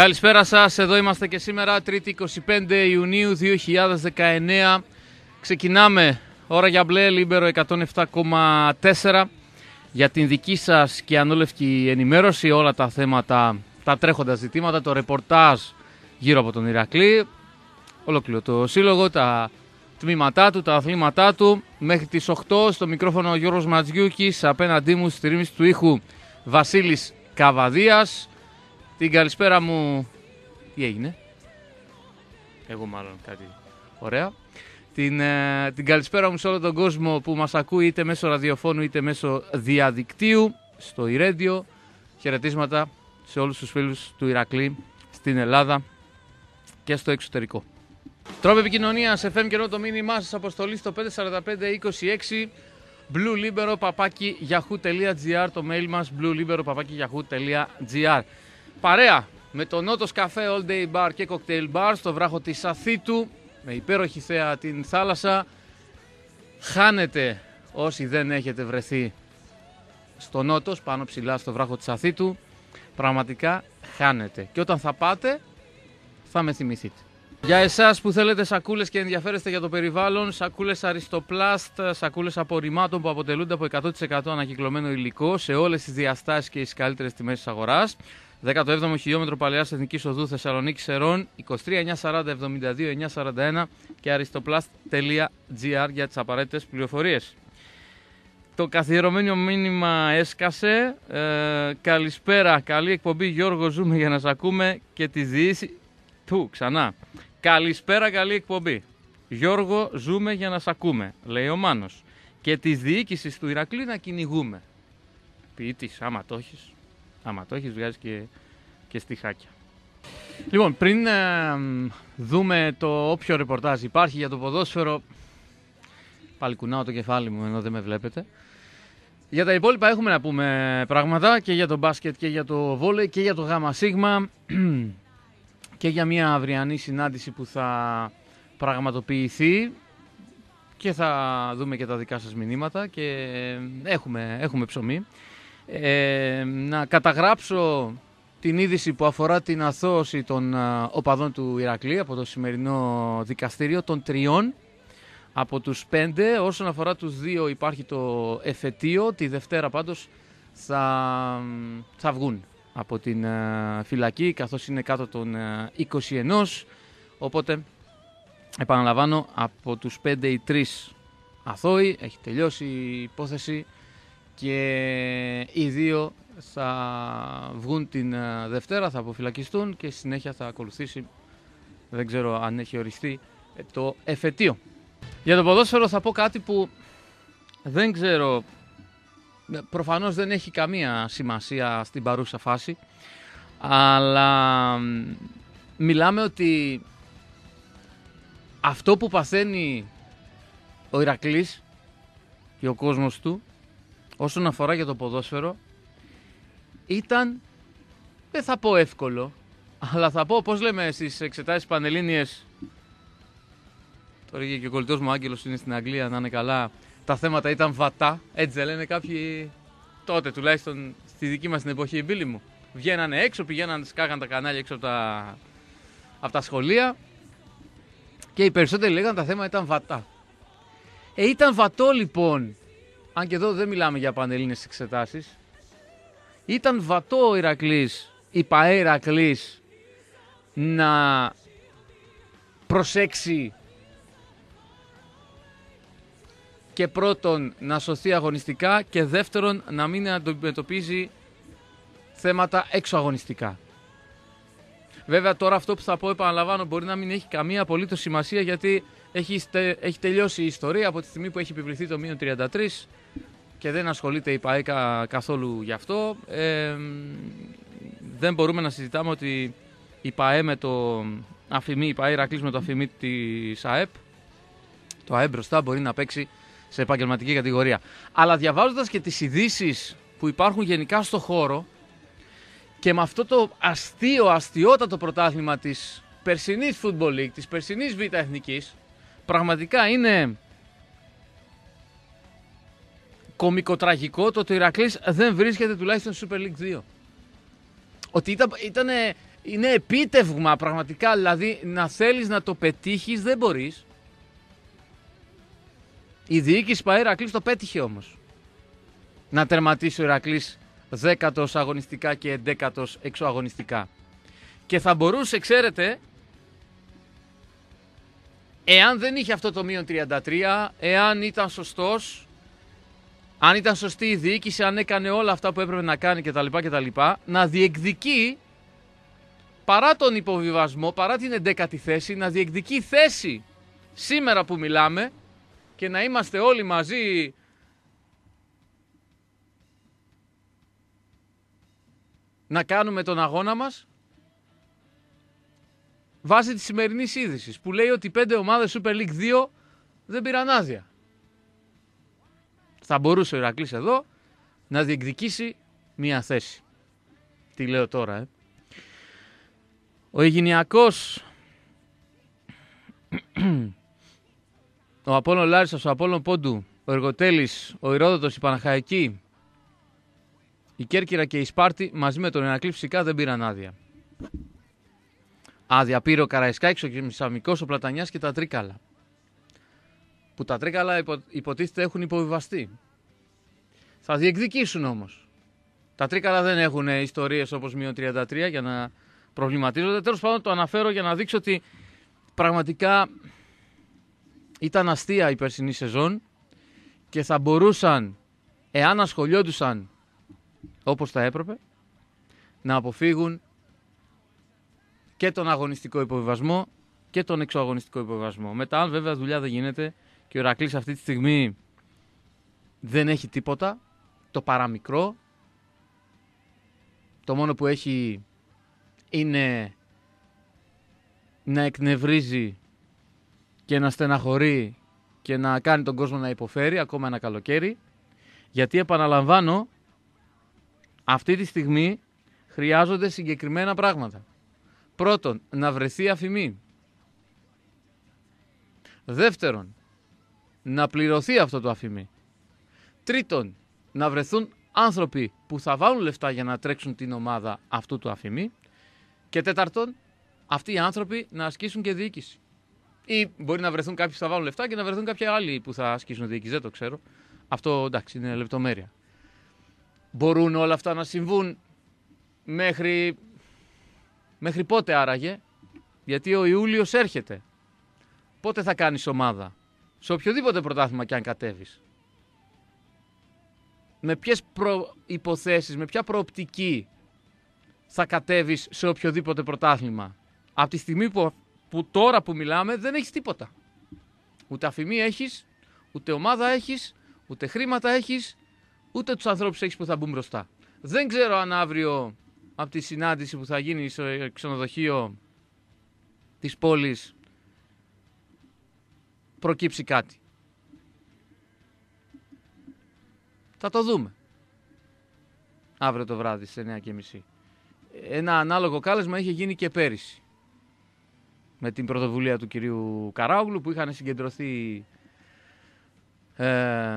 Καλησπέρα σας, εδώ είμαστε και σήμερα 3η 25 Ιουνίου 2019 Ξεκινάμε ώρα για μπλε, λίμπερο 107,4 για την δική σας και ανώλευκη ενημέρωση όλα τα θέματα, τα τρέχοντα ζητήματα, το ρεπορτάζ γύρω από τον Ηρακλή ολόκληρο το σύλλογο, τα τμήματά του, τα αθλήματά του μέχρι τις 8 στο μικρόφωνο ο Γιώργος Ματζιούκης απέναντί μου στη ρήμιση του ήχου Βασίλης Καβαδίας την καλησπέρα μου. Τι έγινε. Εγώ μάλλον κάτι ωραία. Την, ε, την καλησπέρα μου σε όλο τον κόσμο που μας ακούει είτε μέσω ραδιοφώνου είτε μέσω διαδικτύου στο Ιρέντιο. Χαιρετίσματα σε όλους τους φίλους του Ηρακλή στην Ελλάδα και στο εξωτερικό. Τρόπο επικοινωνία FM και το μήνυμά σας αποστολή στο 54526 Blue το mail μας παρέα με το Νότος Καφέ All Day Bar και Cocktail Bar στο βράχο της Αθήτου με υπέροχη θέα την θάλασσα. Χάνετε όσοι δεν έχετε βρεθεί στο Νότος, πάνω ψηλά στο βράχο της Αθήτου. Πραγματικά χάνετε. Και όταν θα πάτε θα με θυμηθείτε. Για εσάς που θέλετε σακούλες και ενδιαφέρεστε για το περιβάλλον, σακούλες αριστοπλάστ, σακούλες απορριμμάτων που αποτελούνται από 100% ανακυκλωμένο υλικό σε όλες τις διαστάσεις και τις καλύτερες τιμές της αγοράς. 17ο χιλιόμετρο Παλαιάς Εθνικής Οδού Θεσσαλονίκη 23-940-72-941 και αριστοπλάστ.gr για τις απαραίτητες πληροφορίες. Το καθιερωμένο μήνυμα έσκασε. Ε, καλησπέρα, καλή εκπομπή Γιώργο. Ζούμε για να σα ακούμε και τη διήση του ξανά. Καλησπέρα, καλή εκπομπή. Γιώργο, ζούμε για να σ' ακούμε, λέει ο Μάνος. Και τη διοίκηση του Ηρακλή να κυνηγούμε. Ποιητής, άμα το έχεις άμα το έχεις βγάζεις και, στη χάκια. Λοιπόν, πριν ε, δούμε το όποιο ρεπορτάζ υπάρχει για το ποδόσφαιρο, πάλι κουνάω το κεφάλι μου ενώ δεν με βλέπετε. Για τα υπόλοιπα έχουμε να πούμε πράγματα και για το μπάσκετ και για το βόλε και για το γάμα σίγμα και για μια αυριανή συνάντηση που θα πραγματοποιηθεί και θα δούμε και τα δικά σας μηνύματα και ε, έχουμε, έχουμε ψωμί. Ε, να καταγράψω την είδηση που αφορά την αθώωση των ε, οπαδών του Ηρακλή από το σημερινό δικαστήριο των τριών από τους πέντε. Όσον αφορά τους δύο υπάρχει το εφετείο. Τη Δευτέρα πάντως θα, θα βγουν από την ε, φυλακή καθώς είναι κάτω των 21. Οπότε επαναλαμβάνω από τους πέντε οι τρεις αθώοι. Έχει τελειώσει η υπόθεση και οι δύο θα βγουν την ε, Δευτέρα, θα αποφυλακιστούν και στη συνέχεια θα ακολουθήσει, δεν ξέρω αν έχει οριστεί, ε, το εφετείο. Για το ποδόσφαιρο θα πω κάτι που δεν ξέρω, ε, προφανώς δεν έχει καμία σημασία στην παρούσα φάση, αλλά μιλάμε ότι αυτό που παθαίνει ο Ηρακλής και ο κόσμος του όσον αφορά για το ποδόσφαιρο ήταν, δεν θα πω εύκολο, αλλά θα πω, πώς λέμε στις εξετάσεις πανελλήνιες, τώρα και ο κολλητός μου Άγγελος είναι στην Αγγλία, να είναι καλά, τα θέματα ήταν βατά, έτσι δεν λένε κάποιοι τότε τουλάχιστον στη δική μας την εποχή η πύλη μου. Βγαίνανε έξω, πηγαίνανε, σκάγαν τα κανάλια έξω από τα, από τα σχολεία και οι περισσότεροι λέγανε τα θέματα ήταν βατά. Ε, ήταν βατό λοιπόν αν και εδώ δεν μιλάμε για πανελλήνες εξετάσεις, ήταν βατό ο Ηρακλής, η Παέρακλής, να προσέξει και πρώτον να σωθεί αγωνιστικά και δεύτερον να μην αντιμετωπίζει θέματα εξωαγωνιστικά. Βέβαια τώρα αυτό που θα πω επαναλαμβάνω μπορεί να μην έχει καμία απολύτως σημασία γιατί έχει, έχει τελειώσει η ιστορία από τη στιγμή που έχει επιβληθεί το μείον 33 και δεν ασχολείται η ΠαΕΚΑ καθόλου γι' αυτό. Ε, δεν μπορούμε να συζητάμε ότι η ΠαΕ με το αφημί, η ΠαΕ με το αφημί της ΑΕΠ, το ΑΕΠ μπροστά μπορεί να παίξει σε επαγγελματική κατηγορία. Αλλά διαβάζοντας και τις ειδήσει που υπάρχουν γενικά στο χώρο και με αυτό το αστείο, το πρωτάθλημα της περσινής Football League, της περσινής Β' Εθνικής, πραγματικά είναι κομικοτραγικό το ότι ο Ηρακλής δεν βρίσκεται τουλάχιστον στο Super League 2. Ότι ήταν, ήταν, είναι επίτευγμα πραγματικά, δηλαδή να θέλεις να το πετύχεις δεν μπορείς. Η διοίκηση Παέ Ηρακλής το πέτυχε όμως. Να τερματίσει ο Ηρακλής δέκατος αγωνιστικά και εντέκατος εξωαγωνιστικά. Και θα μπορούσε, ξέρετε, εάν δεν είχε αυτό το μείον 33, εάν ήταν σωστός, αν ήταν σωστή η διοίκηση, αν έκανε όλα αυτά που έπρεπε να κάνει κτλ. κτλ να διεκδικεί παρά τον υποβιβασμό, παρά την 11η θέση, να διεκδικεί θέση σήμερα που μιλάμε και να είμαστε όλοι μαζί να κάνουμε τον αγώνα μας βάσει της σημερινής είδησης που λέει ότι πέντε ομάδες Super League 2 δεν πήραν άδεια θα μπορούσε ο Ηρακλής εδώ να διεκδικήσει μία θέση. Τι λέω τώρα, ε. Ο Ιγυνιακός, ο Απόλλων Λάρισσας, ο Απόλλων Πόντου, ο Εργοτέλης, ο Ηρόδοτος, η Παναχαϊκή, η Κέρκυρα και η Σπάρτη μαζί με τον Ηρακλή φυσικά δεν πήραν άδεια. Άδεια πήρε ο Καραϊσκάκης, ο Μισαμικός, ο Πλατανιάς και τα Τρίκαλα που τα τρίκαλα υποτίθεται έχουν υποβιβαστεί. Θα διεκδικήσουν όμως. Τα τρίκαλα δεν έχουν ιστορίες όπως μείον 33 για να προβληματίζονται. Τέλος πάντων το αναφέρω για να δείξω ότι πραγματικά ήταν αστεία η περσινή σεζόν και θα μπορούσαν, εάν ασχολιόντουσαν όπως θα έπρεπε, να αποφύγουν και τον αγωνιστικό υποβιβασμό και τον εξωαγωνιστικό υποβιβασμό. Μετά, αν βέβαια δουλειά δεν γίνεται, και ο Ηρακλής αυτή τη στιγμή δεν έχει τίποτα, το παραμικρό. Το μόνο που έχει είναι να εκνευρίζει και να στεναχωρεί και να κάνει τον κόσμο να υποφέρει ακόμα ένα καλοκαίρι. Γιατί επαναλαμβάνω, αυτή τη στιγμή χρειάζονται συγκεκριμένα πράγματα. Πρώτον, να βρεθεί αφημή. Δεύτερον, να πληρωθεί αυτό το αφήμι. Τρίτον, να βρεθούν άνθρωποι που θα βάλουν λεφτά για να τρέξουν την ομάδα αυτού του αφήμι. Και τέταρτον, αυτοί οι άνθρωποι να ασκήσουν και διοίκηση. Ή μπορεί να βρεθούν κάποιοι που θα βάλουν λεφτά και να βρεθούν κάποιοι άλλοι που θα ασκήσουν διοίκηση. Δεν το ξέρω. Αυτό εντάξει είναι λεπτομέρεια. Μπορούν όλα αυτά να συμβούν μέχρι, μέχρι πότε άραγε. Γιατί ο Ιούλιος έρχεται. Πότε θα κάνεις ομάδα σε οποιοδήποτε πρωτάθλημα και αν κατέβεις. Με ποιες υποθέσεις, με ποια προοπτική θα κατέβεις σε οποιοδήποτε πρωτάθλημα. Από τη στιγμή που, τώρα που μιλάμε δεν έχεις τίποτα. Ούτε αφημί έχεις, ούτε ομάδα έχεις, ούτε χρήματα έχεις, ούτε τους ανθρώπους έχεις που θα μπουν μπροστά. Δεν ξέρω αν αύριο από τη συνάντηση που θα γίνει στο ξενοδοχείο της πόλης προκύψει κάτι. Θα το δούμε. Αύριο το βράδυ στις 9.30. Ένα ανάλογο κάλεσμα είχε γίνει και πέρυσι. Με την πρωτοβουλία του κυρίου Καράουγλου που είχαν συγκεντρωθεί ε,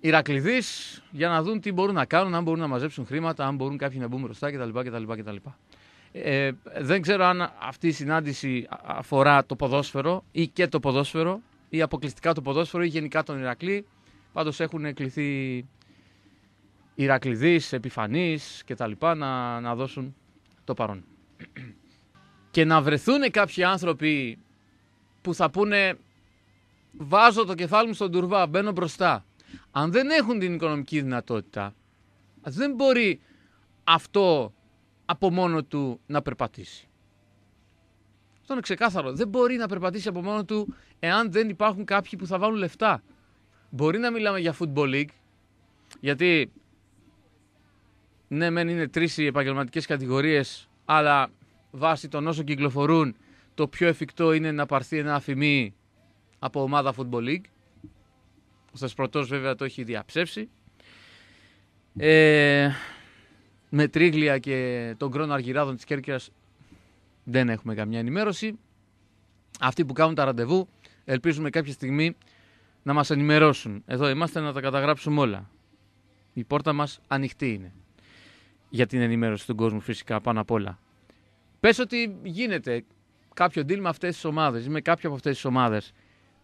Ηρακλειδείς για να δουν τι μπορούν να κάνουν, αν μπορούν να μαζέψουν χρήματα, αν μπορούν κάποιοι να μπουν μπροστά κτλ. κτλ, κτλ. Ε, δεν ξέρω αν αυτή η συνάντηση αφορά το ποδόσφαιρο ή και το ποδόσφαιρο ή αποκλειστικά το ποδόσφαιρο ή γενικά τον Ηρακλή. Πάντως έχουν κληθεί Ηρακλειδείς, επιφανείς και τα λοιπά να, να δώσουν το παρόν. Και να βρεθούν κάποιοι άνθρωποι που θα πούνε βάζω το κεφάλι μου στον τουρβά, μπαίνω μπροστά. Αν δεν έχουν την οικονομική δυνατότητα, δεν μπορεί αυτό από μόνο του να περπατήσει. Αυτό είναι ξεκάθαρο. Δεν μπορεί να περπατήσει από μόνο του εάν δεν υπάρχουν κάποιοι που θα βάλουν λεφτά. Μπορεί να μιλάμε για Football League, γιατί ναι, μεν είναι τρεις οι επαγγελματικές κατηγορίες, αλλά βάσει των όσων κυκλοφορούν, το πιο εφικτό είναι να πάρθει ένα αφημί από ομάδα Football League. Ο Θεσπρωτός βέβαια το έχει διαψεύσει. Ε, με Τρίγλια και τον Κρόνο Αργυράδων της Κέρκυρας δεν έχουμε καμιά ενημέρωση. Αυτοί που κάνουν τα ραντεβού ελπίζουμε κάποια στιγμή να μας ενημερώσουν. Εδώ είμαστε να τα καταγράψουμε όλα. Η πόρτα μας ανοιχτή είναι για την ενημέρωση του κόσμου φυσικά πάνω απ' όλα. Πες ότι γίνεται κάποιο deal με αυτές τις ομάδες ή με κάποια από αυτές τις ομάδες.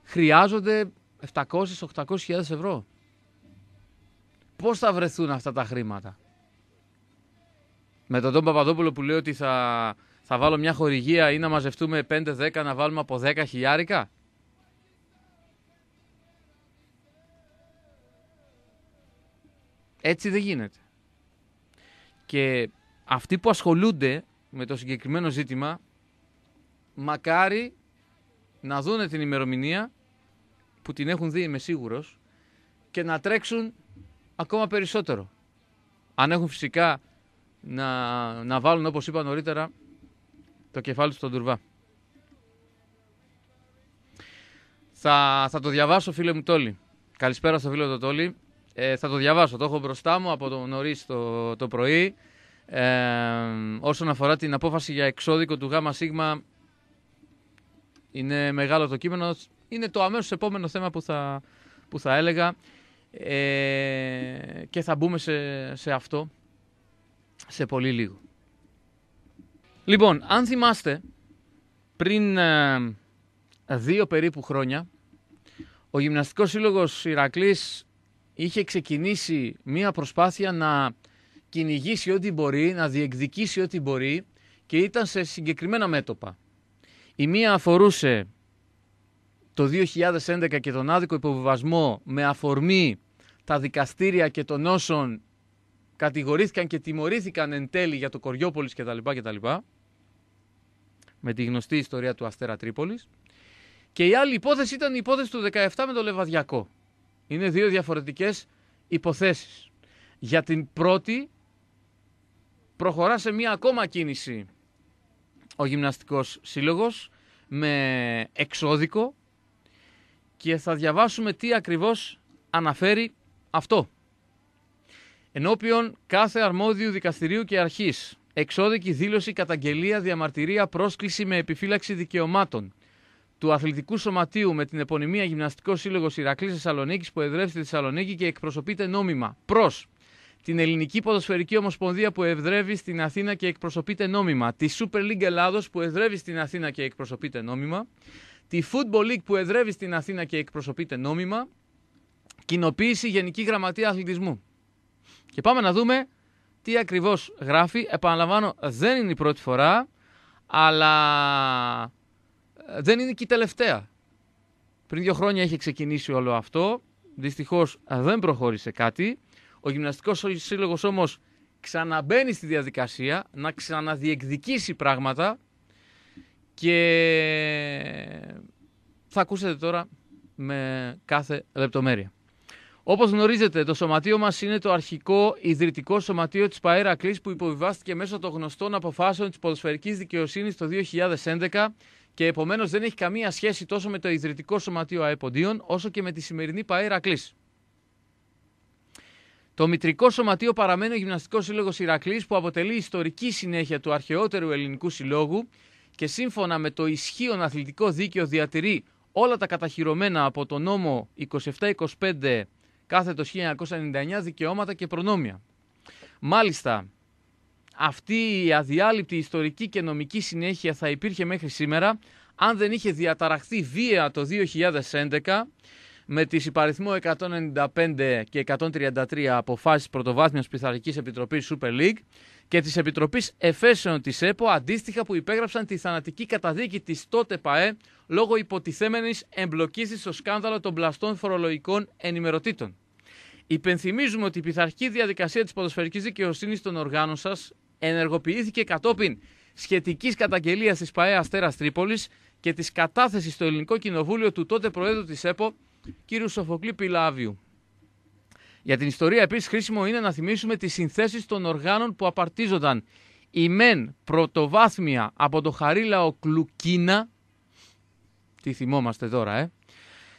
Χρειάζονται 700-800 ευρώ. Πώς θα βρεθούν αυτά τα χρήματα με τον Παπαδόπουλο που λέει ότι θα, θα βάλω μια χορηγία ή να μαζευτούμε 5-10 να βάλουμε από 10 χιλιάρικα. Έτσι δεν γίνεται. Και αυτοί που ασχολούνται με το συγκεκριμένο ζήτημα, μακάρι να δούνε την ημερομηνία που την έχουν δει είμαι σίγουρος και να τρέξουν ακόμα περισσότερο. Αν έχουν φυσικά να, να βάλουν, όπως είπα νωρίτερα, το κεφάλι στον τουρβά. Θα, θα το διαβάσω, φίλε μου Τόλι. Καλησπέρα στο φίλο το Τόλι. Ε, θα το διαβάσω, το έχω μπροστά μου από το νωρίς το, το πρωί. Ε, όσον αφορά την απόφαση για εξώδικο του ΓΣ, είναι μεγάλο το κείμενο. Είναι το αμέσως επόμενο θέμα που θα, που θα έλεγα ε, και θα μπούμε σε αυτό σε πολύ λίγο. Λοιπόν, αν θυμάστε, πριν ε, δύο περίπου χρόνια, ο Γυμναστικός Σύλλογος Ηρακλής είχε ξεκινήσει μία προσπάθεια να κυνηγήσει ό,τι μπορεί, να διεκδικήσει ό,τι μπορεί και ήταν σε συγκεκριμένα μέτωπα. Η μία αφορούσε το 2011 και τον άδικο υποβιβασμό με αφορμή τα δικαστήρια και των όσων κατηγορήθηκαν και τιμωρήθηκαν εν τέλει για το Κοριόπολης κτλ. κτλ με τη γνωστή ιστορία του Αστέρα Τρίπολης. Και η άλλη υπόθεση ήταν η υπόθεση του 17 με το Λεβαδιακό. Είναι δύο διαφορετικές υποθέσεις. Για την πρώτη προχωρά σε μία ακόμα κίνηση ο Γυμναστικός Σύλλογος με εξώδικο και θα διαβάσουμε τι ακριβώς αναφέρει αυτό ενώπιον κάθε αρμόδιου δικαστηρίου και αρχής. Εξώδικη δήλωση, καταγγελία, διαμαρτυρία, πρόσκληση με επιφύλαξη δικαιωμάτων. Του Αθλητικού Σωματείου με την επωνυμία Γυμναστικός Σύλλογος Ηρακλής Θεσσαλονίκης που εδρεύει στη Θεσσαλονίκη και εκπροσωπείται νόμιμα. Προς την Ελληνική Ποδοσφαιρική Ομοσπονδία που εδρεύει στην Αθήνα και εκπροσωπείται νόμιμα. Τη Super League Ελλάδος που εδρεύει στην Αθήνα και εκπροσωπείται νόμιμα. Τη Football League που εδρεύει στην Αθήνα και εκπροσωπείται νόμιμα. Κοινοποίηση Γενική Γραμματεία Αθλητισμού. Και πάμε να δούμε τι ακριβώς γράφει. Επαναλαμβάνω, δεν είναι η πρώτη φορά, αλλά ε, δεν είναι και η τελευταία. Πριν δύο χρόνια είχε ξεκινήσει όλο αυτό. Δυστυχώς ε, δεν προχώρησε κάτι. Ο Γυμναστικός Σύλλογος όμως ξαναμπαίνει στη διαδικασία να ξαναδιεκδικήσει πράγματα και ε, θα ακούσετε τώρα με κάθε λεπτομέρεια. Όπως γνωρίζετε, το σωματείο μας είναι το αρχικό ιδρυτικό σωματείο της ΠαΕΡΑ που υποβιβάστηκε μέσω των γνωστών αποφάσεων της ποδοσφαιρικής δικαιοσύνης το 2011 και επομένως δεν έχει καμία σχέση τόσο με το ιδρυτικό σωματείο ΑΕΠΟΝΤΙΟΝ όσο και με τη σημερινή ΠαΕΡΑ κλή. Το μητρικό σωματείο παραμένει ο Γυμναστικός Σύλλογος Ηρακλής που αποτελεί ιστορική συνέχεια του αρχαιότερου ελληνικού συλλόγου και σύμφωνα με το ισχύον αθλητικό δίκαιο διατηρεί όλα τα καταχυρωμένα από το νόμο 2725 κάθετος 1999 δικαιώματα και προνόμια. Μάλιστα, αυτή η αδιάλειπτη ιστορική και νομική συνέχεια θα υπήρχε μέχρι σήμερα αν δεν είχε διαταραχθεί βία το 2011 με τις υπαριθμό 195 και 133 αποφάσεις πρωτοβάθμιας πειθαρχικής επιτροπής Super League και της Επιτροπής Εφέσεων της ΕΠΟ, αντίστοιχα που υπέγραψαν τη θανατική καταδίκη της τότε ΠαΕ λόγω υποτιθέμενης εμπλοκής στο σκάνδαλο των πλαστών φορολογικών ενημερωτήτων. Υπενθυμίζουμε ότι η πειθαρχική διαδικασία της ποδοσφαιρικής δικαιοσύνης των οργάνων σας ενεργοποιήθηκε κατόπιν σχετικής καταγγελίας της ΠαΕ Αστέρας Τρίπολης και της κατάθεσης στο Ελληνικό Κοινοβούλιο του τότε Προέδρου της ΕΠΟ, κ. Σοφοκλή Πιλάβιου. Για την ιστορία επίσης χρήσιμο είναι να θυμίσουμε τις συνθέσεις των οργάνων που απαρτίζονταν. Η μεν πρωτοβάθμια από το χαρίλαο Κλουκίνα, τι θυμόμαστε τώρα, ε,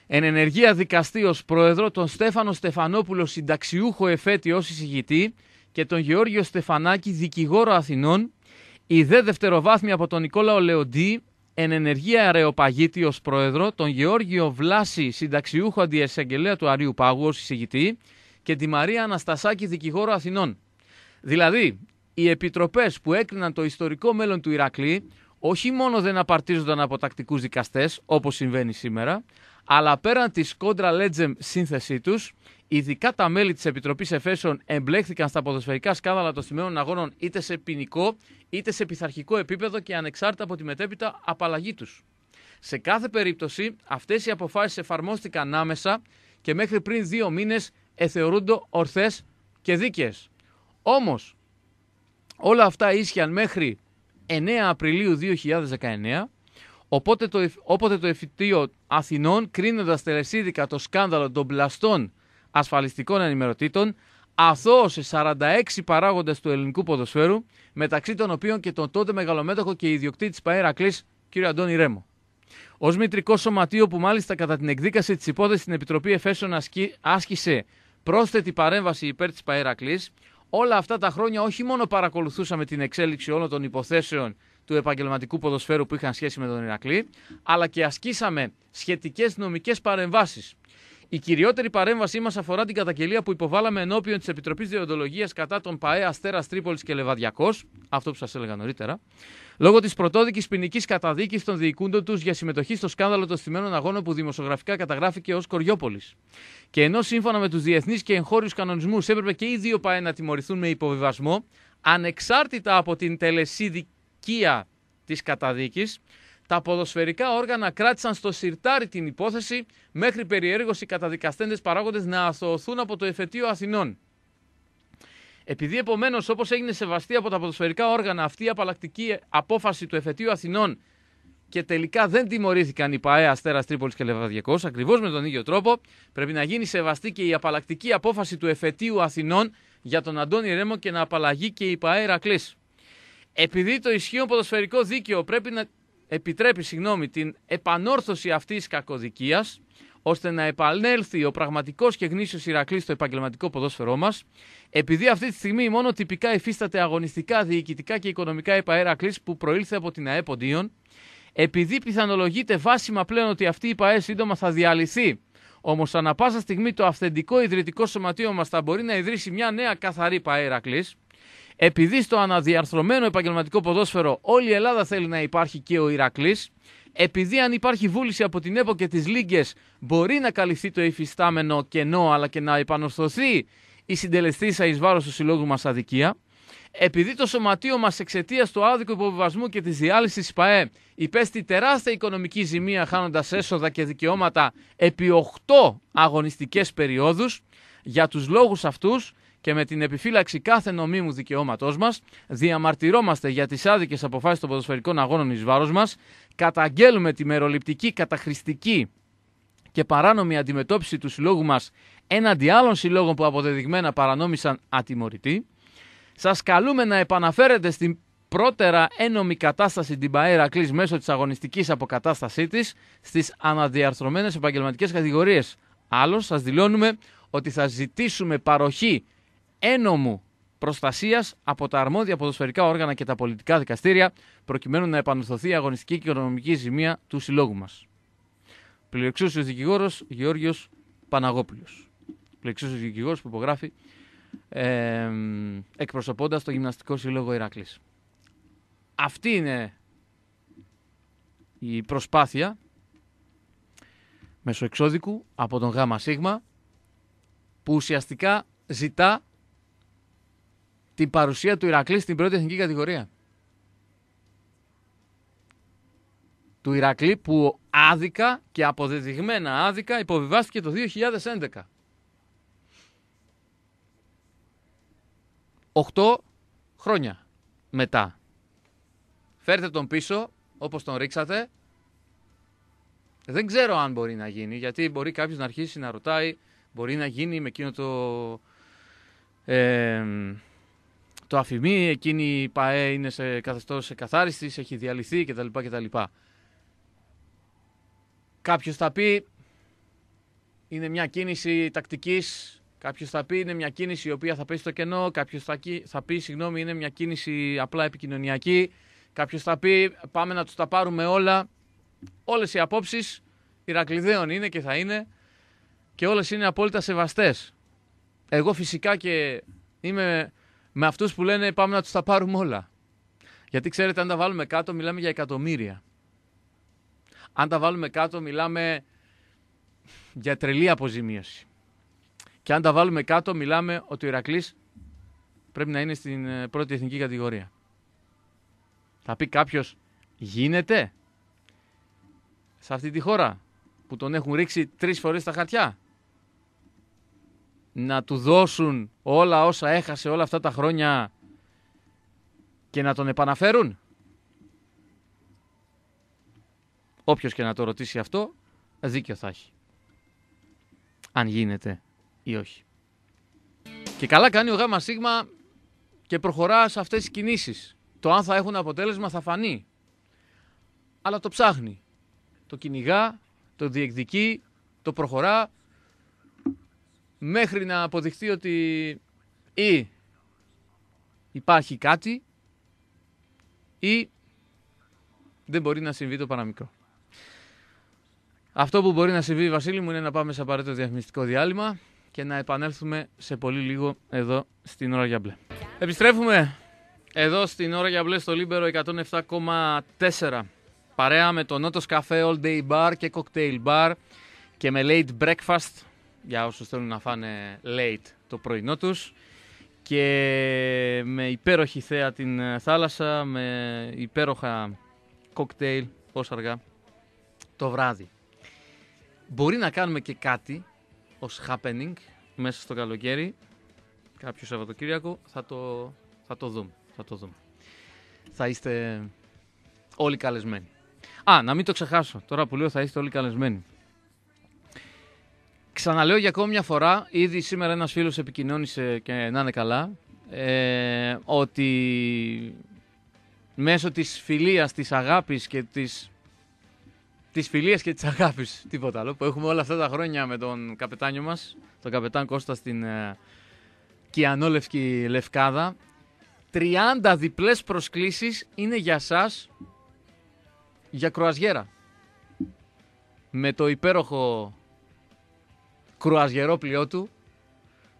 εν ενεργεία δικαστή ως πρόεδρο, τον Στέφανο Στεφανόπουλο συνταξιούχο εφέτη ως εισηγητή και τον Γεώργιο Στεφανάκη δικηγόρο Αθηνών, η δε δευτεροβάθμια από τον Νικόλαο Λεοντή, εν ενεργεία αρεοπαγίτη ως πρόεδρο, τον Γεώργιο Βλάση συνταξιούχο αντιεσαγγελέα του Αρίου Πάγου ως εισηγητή και τη Μαρία Αναστασάκη, δικηγόρο Αθηνών. Δηλαδή, οι επιτροπές που έκριναν το ιστορικό μέλλον του Ηρακλή όχι μόνο δεν απαρτίζονταν από τακτικούς δικαστές, όπως συμβαίνει σήμερα, αλλά πέραν της κόντρα λετζεμ σύνθεσή τους, ειδικά τα μέλη της Επιτροπής Εφέσεων εμπλέχθηκαν στα ποδοσφαιρικά σκάνδαλα των σημαίων αγώνων είτε σε ποινικό είτε σε πειθαρχικό επίπεδο και ανεξάρτητα από τη μετέπειτα απαλλαγή τους. Σε κάθε περίπτωση, αυτές οι αποφάσεις εφαρμόστηκαν άμεσα και μέχρι πριν δύο μήνες εθεωρούνται ορθές και δίκαιες. Όμως, όλα αυτά ίσχυαν μέχρι 9 Απριλίου 2019, οπότε το, όποτε το Εφητείο Αθηνών, κρίνοντας τελεσίδικα το σκάνδαλο των πλαστών ασφαλιστικών ενημερωτήτων, αθώωσε 46 παράγοντες του ελληνικού ποδοσφαίρου, μεταξύ των οποίων και τον τότε μεγαλομέτωχο και ιδιοκτήτης Παέρακλής, κ. Αντώνη Ρέμο. Ως μητρικό σωματείο που μάλιστα κατά την εκδίκαση της υπόθεσης στην Επιτροπή Εφέσεων άσκησε πρόσθετη παρέμβαση υπέρ της παέρακλή. Όλα αυτά τα χρόνια όχι μόνο παρακολουθούσαμε την εξέλιξη όλων των υποθέσεων του επαγγελματικού ποδοσφαίρου που είχαν σχέση με τον Ηρακλή, αλλά και ασκήσαμε σχετικές νομικές παρεμβάσεις. Η κυριότερη παρέμβασή μας αφορά την καταγγελία που υποβάλαμε ενώπιον της Επιτροπής Διοντολογίας κατά τον ΠαΕ Αστέρας Τρίπολης και Λεβαδιακός, αυτό που σας έλεγα νωρίτερα, Λόγω της πρωτόδικης ποινικής καταδίκης των διοικούντων τους για συμμετοχή στο σκάνδαλο των θυμένων αγώνων που δημοσιογραφικά καταγράφηκε ως Κοριόπολης. Και ενώ σύμφωνα με τους διεθνείς και εγχώριους κανονισμούς έπρεπε και οι δύο ΠΑΕ να τιμωρηθούν με υποβιβασμό, ανεξάρτητα από την τελεσίδικία της καταδίκης, τα ποδοσφαιρικά όργανα κράτησαν στο σιρτάρι την υπόθεση μέχρι περιέργωση οι παράγοντες να αθωωωωθούν από το εφετείο Αθηνών. Επειδή επομένως, όπως έγινε σεβαστή από τα ποδοσφαιρικά όργανα αυτή η απαλλακτική απόφαση του Εφετείου Αθηνών και τελικά δεν τιμωρήθηκαν οι ΠαΕ Αστέρας Τρίπολης και Λευαδιακό, ακριβώς με τον ίδιο τρόπο, πρέπει να γίνει σεβαστή και η απαλλακτική απόφαση του Εφετείου Αθηνών για τον Αντώνη Ρέμο και να απαλλαγεί και η ΠαΕ Ρακλής. Επειδή το ισχύον ποδοσφαιρικό δίκαιο πρέπει να επιτρέπει συγγνώμη, την επανόρθωση αυτής της κακοδικίας, ώστε να επανέλθει ο πραγματικός και γνήσιος Ηρακλής στο επαγγελματικό ποδόσφαιρό μας. Επειδή αυτή τη στιγμή μόνο τυπικά υφίσταται αγωνιστικά, διοικητικά και οικονομικά η ΠαΕΡΑΚΛΗΣ που προήλθε από την ΑΕΠΟΝΤΙΟΝ, Επειδή πιθανολογείται βάσιμα πλέον ότι αυτή η ΠΑΕ σύντομα θα διαλυθεί, όμως ανά πάσα στιγμή το αυθεντικό ιδρυτικό σωματείο μας θα μπορεί να ιδρύσει μια νέα καθαρή ΠαΕΡΑΚΛΗΣ, επειδή στο αναδιαρθρωμένο επαγγελματικό ποδόσφαιρο όλη η Ελλάδα θέλει να υπάρχει και ο Ηρακλής, επειδή αν υπάρχει βούληση από την ΕΠΟ και τις Λίγκες μπορεί να καλυφθεί το υφιστάμενο κενό αλλά και να επανορθωθεί η συντελεστήσα εις βάρος του συλλόγου μας αδικία. Επειδή το σωματείο μας εξαιτίας του άδικου υποβιβασμού και της διάλυσης ΠαΕ υπέστη τεράστια οικονομική ζημία χάνοντας έσοδα και δικαιώματα επί 8 αγωνιστικές περιόδους, για τους λόγους αυτούς, και με την επιφύλαξη κάθε νομίμου δικαιώματός μας, διαμαρτυρόμαστε για τις άδικες αποφάσεις των ποδοσφαιρικών αγώνων εις βάρος μας, καταγγέλουμε τη μεροληπτική, καταχρηστική και παράνομη αντιμετώπιση του συλλόγου μας έναντι άλλων συλλόγων που αποδεδειγμένα παρανόμησαν ατιμωρητή. Σας καλούμε να επαναφέρετε στην πρώτερα ένομη κατάσταση την Παέρα Κλή μέσω της αγωνιστικής αποκατάστασής της στις αναδιαρθρωμένες επαγγελματικές κατηγορίες. Άλλως σας δηλώνουμε ότι θα ζητήσουμε παροχή ένομου προστασίας από τα αρμόδια ποδοσφαιρικά όργανα και τα πολιτικά δικαστήρια, προκειμένου να επανορθωθεί η αγωνιστική και οικονομική ζημία του συλλόγου μας. Πληροεξούσιος δικηγόρος Γεώργιος Παναγόπουλος. Πληροεξούσιος δικηγόρος που υπογράφει ε, εκπροσωπώντας το Γυμναστικό Σύλλογο Ηράκλης. Αυτή είναι η προσπάθεια εξώδικου από τον ΓΣ που ουσιαστικά ζητά την παρουσία του Ηρακλή στην πρώτη εθνική κατηγορία. Του Ηρακλή που άδικα και αποδεδειγμένα άδικα υποβιβάστηκε το 2011. 8 χρόνια μετά. Φέρτε τον πίσω, όπως τον ρίξατε. Δεν ξέρω αν μπορεί να γίνει, γιατί μπορεί κάποιος να αρχίσει να ρωτάει, μπορεί να γίνει με εκείνο το... Ε, το αφημί, εκείνη η ΠαΕ είναι σε καθεστώς καθάριστης, έχει διαλυθεί κτλ. κτλ. Κάποιος θα πει είναι μια κίνηση τακτικής, κάποιος θα πει είναι μια κίνηση η οποία θα πέσει στο κενό, κάποιος θα, θα πει συγγνώμη είναι μια κίνηση απλά επικοινωνιακή, κάποιος θα πει πάμε να τους τα πάρουμε όλα. Όλες οι απόψεις Ηρακλειδαίων είναι και θα είναι και όλες είναι απόλυτα σεβαστές. Εγώ φυσικά και είμαι με αυτούς που λένε πάμε να τους τα πάρουμε όλα. Γιατί ξέρετε, αν τα βάλουμε κάτω, μιλάμε για εκατομμύρια. Αν τα βάλουμε κάτω, μιλάμε για τρελή αποζημίωση. Και αν τα βάλουμε κάτω, μιλάμε ότι ο Ηρακλής πρέπει να είναι στην ε, πρώτη εθνική κατηγορία. Θα πει κάποιος, γίνεται σε αυτή τη χώρα που τον έχουν ρίξει τρεις φορές στα χαρτιά να του δώσουν όλα όσα έχασε όλα αυτά τα χρόνια και να τον επαναφέρουν. Όποιος και να το ρωτήσει αυτό, δίκιο θα έχει. Αν γίνεται ή όχι. Και καλά κάνει ο ΓΣ και προχωρά σε αυτές τις κινήσεις. Το αν θα έχουν αποτέλεσμα θα φανεί. Αλλά το ψάχνει. Το κυνηγά, το διεκδικεί, το προχωρά μέχρι να αποδειχθεί ότι ή υπάρχει κάτι ή δεν μπορεί να συμβεί το παραμικρό. Αυτό που μπορεί να συμβεί, Βασίλη μου, είναι να πάμε σε απαραίτητο διαφημιστικό διάλειμμα και να επανέλθουμε σε πολύ λίγο εδώ στην ώρα για μπλε. Επιστρέφουμε εδώ στην ώρα για μπλε στο Λίμπερο 107,4. Παρέα με το Νότος Καφέ, All Day Bar και Cocktail Bar και με Late Breakfast για όσους θέλουν να φάνε late το πρωινό τους και με υπέροχη θέα την ε, θάλασσα, με υπέροχα κοκτέιλ ως αργά το βράδυ. Μπορεί να κάνουμε και κάτι ως happening μέσα στο καλοκαίρι, κάποιο Σαββατοκύριακο, θα το, θα το δούμε. Θα το δούμε. Θα είστε όλοι καλεσμένοι. Α, να μην το ξεχάσω, τώρα που λέω θα είστε όλοι καλεσμένοι. Ξαναλέω για ακόμη μια φορά, ήδη σήμερα ένας φίλος επικοινώνησε και να είναι καλά, ε, ότι μέσω της φιλίας, της αγάπης και της, της φιλίας και της αγάπης, τίποτα άλλο, που έχουμε όλα αυτά τα χρόνια με τον καπετάνιο μας, τον καπετάν Κώστα στην ε, Κιανόλευκη Λευκάδα, 30 διπλές προσκλήσεις είναι για σας για κρουαζιέρα. Με το υπέροχο κρουαζιερό πλοίο του,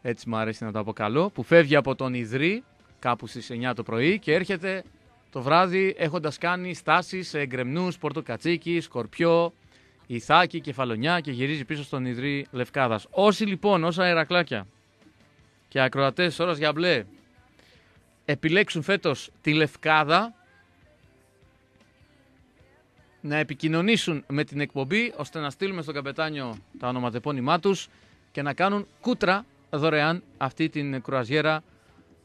έτσι μου αρέσει να το αποκαλώ, που φεύγει από τον Ιδρύ κάπου στις 9 το πρωί και έρχεται το βράδυ έχοντας κάνει στάσεις σε Εγκρεμνούς, πορτοκατσίκι, σκορπιό, ηθάκι, κεφαλονιά και γυρίζει πίσω στον Ιδρύ Λευκάδας. Όσοι λοιπόν, όσα αερακλάκια και ακροατές ώρας για μπλε επιλέξουν φέτος τη Λευκάδα να επικοινωνήσουν με την εκπομπή ώστε να στείλουμε στον καπετάνιο τα ονοματεπώνυμά τους και να κάνουν κούτρα δωρεάν αυτή την κρουαζιέρα.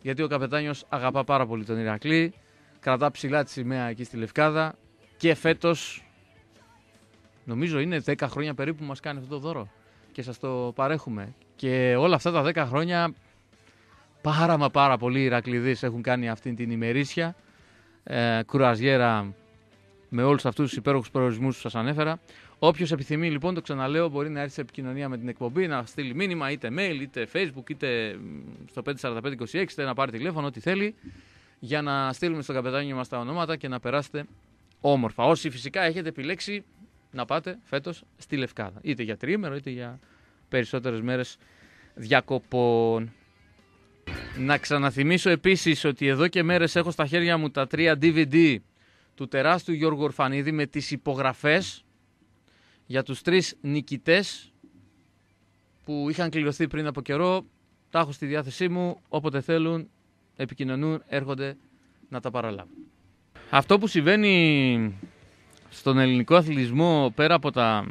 Γιατί ο Καπετάνιος αγαπά πάρα πολύ τον Ηρακλή, κρατά ψηλά τη σημαία εκεί στη Λευκάδα και φέτος, νομίζω είναι 10 χρόνια περίπου που μας κάνει αυτό το δώρο και σας το παρέχουμε. Και όλα αυτά τα 10 χρόνια πάρα μα πάρα πολλοί Ηρακλειδείς έχουν κάνει αυτή την ημερήσια ε, κρουαζιέρα με όλους αυτούς τους υπέροχους προορισμούς που σας ανέφερα. Όποιος επιθυμεί, λοιπόν, το ξαναλέω, μπορεί να έρθει σε επικοινωνία με την εκπομπή, να στείλει μήνυμα, είτε mail, είτε facebook, είτε στο 54526, είτε να πάρει τηλέφωνο, ό,τι θέλει, για να στείλουμε στον καπετάνιο μας τα ονόματα και να περάσετε όμορφα. Όσοι φυσικά έχετε επιλέξει να πάτε φέτος στη Λευκάδα, είτε για τριήμερο, είτε για περισσότερες μέρες διακοπών. Να ξαναθυμίσω επίσης ότι εδώ και μέρες έχω στα χέρια μου τα τρία DVD του τεράστιου Γιώργου Ορφανίδη με τις υπογραφές για τους τρεις νικητές που είχαν κληρωθεί πριν από καιρό. Τα έχω στη διάθεσή μου, όποτε θέλουν, επικοινωνούν, έρχονται να τα παραλάβουν. Αυτό που συμβαίνει στον ελληνικό αθλητισμό πέρα από τα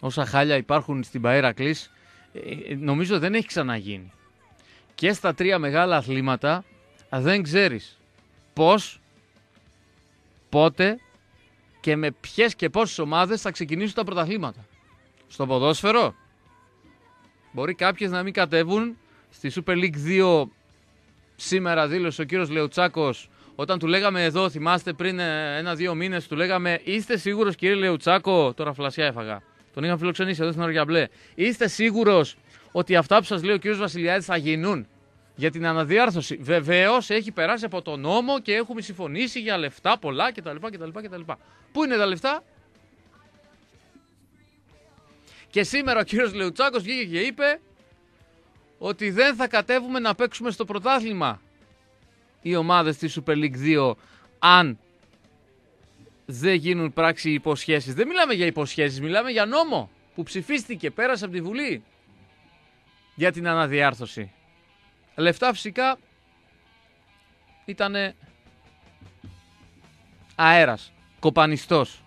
όσα χάλια υπάρχουν στην Παέρακλής ε, νομίζω δεν έχει ξαναγίνει. Και στα τρία μεγάλα αθλήματα δεν ξέρεις πώς πότε και με ποιες και πόσες ομάδες θα ξεκινήσουν τα πρωταθλήματα. Στο ποδόσφαιρο μπορεί κάποιες να μην κατέβουν. Στη Super League 2 σήμερα δήλωσε ο κύριος Λεουτσάκος όταν του λέγαμε εδώ, θυμάστε πριν ε, ένα-δύο μήνες, του λέγαμε Είστε σίγουρος, κύριε Λεουτσάκο. Τώρα φλασιά έφαγα. Τον είχαν φιλοξενήσει εδώ στην Αργιαμπλέ, Είστε σίγουρος ότι αυτά που σας λέει ο κύριος Βασιλιάδης θα γίνουν για την αναδιάρθρωση. Βεβαίως έχει περάσει από τον νόμο και έχουμε συμφωνήσει για λεφτά πολλά κτλ. κτλ, κτλ. Πού είναι τα λεφτά, Και σήμερα ο κύριος Λεουτσάκος βγήκε και είπε ότι δεν θα κατέβουμε να παίξουμε στο πρωτάθλημα οι ομάδες της Super League 2 αν δεν γίνουν πράξη υποσχέσεις. Δεν μιλάμε για υποσχέσεις, μιλάμε για νόμο που ψηφίστηκε, πέρασε από τη Βουλή για την αναδιάρθρωση. Λεφτά φυσικά ήταν αέρας, κοπανιστός.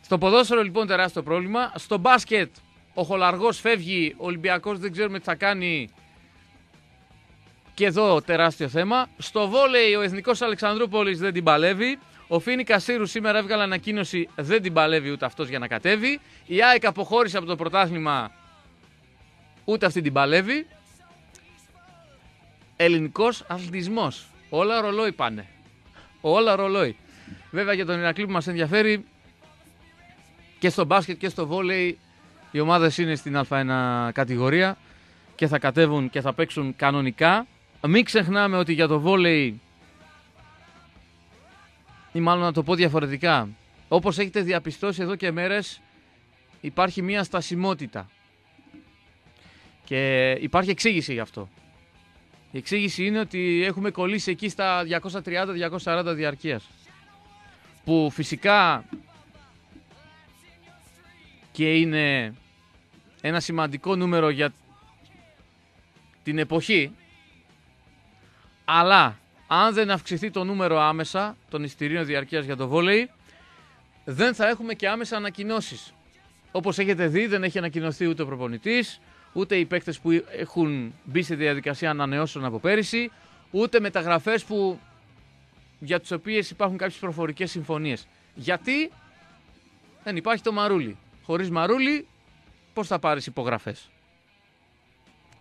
Στο ποδόσφαιρο λοιπόν τεράστιο πρόβλημα. Στο μπάσκετ ο Χολαργός φεύγει, ο Ολυμπιακός δεν ξέρουμε τι θα κάνει. Και εδώ τεράστιο θέμα. Στο βόλεϊ ο Εθνικός Αλεξανδρούπολης δεν την παλεύει. Ο Φίνη Κασίρου σήμερα έβγαλε ανακοίνωση δεν την παλεύει ούτε αυτός για να κατέβει. Η ΑΕΚ αποχώρησε από το πρωτάθλημα ούτε αυτή την παλεύει ελληνικός αθλητισμός. Όλα ρολόι πάνε. Όλα ρολόι. Βέβαια για τον Ηρακλή που μας ενδιαφέρει και στο μπάσκετ και στο βόλεϊ οι ομάδες είναι στην Α1 κατηγορία και θα κατέβουν και θα παίξουν κανονικά. Μην ξεχνάμε ότι για το βόλεϊ ή μάλλον να το πω διαφορετικά. Όπως έχετε διαπιστώσει εδώ και μέρες υπάρχει μια στασιμότητα και υπάρχει εξήγηση γι' αυτό. Η εξήγηση είναι ότι έχουμε κολλήσει εκεί στα 230-240 διαρκείας. Που φυσικά και είναι ένα σημαντικό νούμερο για την εποχή. Αλλά αν δεν αυξηθεί το νούμερο άμεσα των ειστηρίων διαρκείας για το βόλεϊ, δεν θα έχουμε και άμεσα ανακοινώσεις. Όπως έχετε δει δεν έχει ανακοινωθεί ούτε ο προπονητής, ούτε οι παίκτες που έχουν μπει στη διαδικασία ανανεώσεων από πέρυσι, ούτε μεταγραφές που για τις οποίες υπάρχουν κάποιες προφορικές συμφωνίες. Γιατί δεν υπάρχει το μαρούλι. Χωρίς μαρούλι, πώς θα πάρεις υπογραφές.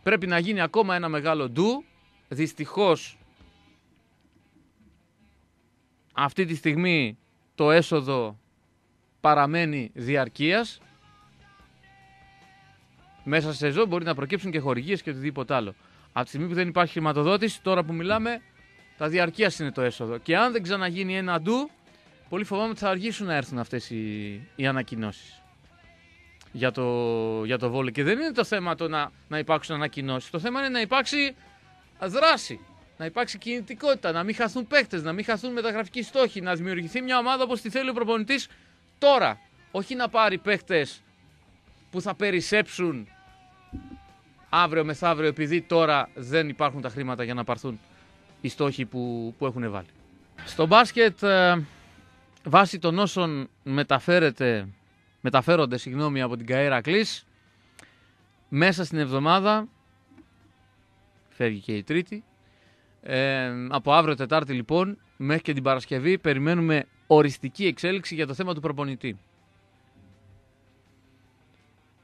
Πρέπει να γίνει ακόμα ένα μεγάλο ντου. Δυστυχώς αυτή τη στιγμή το έσοδο παραμένει διαρκείας μέσα σε σεζόν μπορεί να προκύψουν και χορηγίες και οτιδήποτε άλλο. Από τη στιγμή που δεν υπάρχει χρηματοδότηση, τώρα που μιλάμε, τα διαρκείας είναι το έσοδο. Και αν δεν ξαναγίνει ένα ντου, πολύ φοβάμαι ότι θα αργήσουν να έρθουν αυτές οι, οι ανακοινώσεις για το, για το βόλιο. Και δεν είναι το θέμα το να, να υπάρξουν ανακοινώσεις. Το θέμα είναι να υπάρξει δράση, να υπάρξει κινητικότητα, να μην χαθούν παίκτες, να μην χαθούν μεταγραφικοί στόχοι, να δημιουργηθεί μια ομάδα όπως τη θέλει ο προπονητής τώρα. Όχι να πάρει παίκτες που θα περισσέψουν αύριο μεθαύριο επειδή τώρα δεν υπάρχουν τα χρήματα για να πάρθουν οι στόχοι που, που έχουν βάλει. Στο μπάσκετ, ε, βάσει των όσων μεταφέρεται, μεταφέρονται συγγνώμη, από την Καέρα Κλής, μέσα στην εβδομάδα, φεύγει και η Τρίτη, ε, από αύριο Τετάρτη λοιπόν, μέχρι και την Παρασκευή, περιμένουμε οριστική εξέλιξη για το θέμα του προπονητή.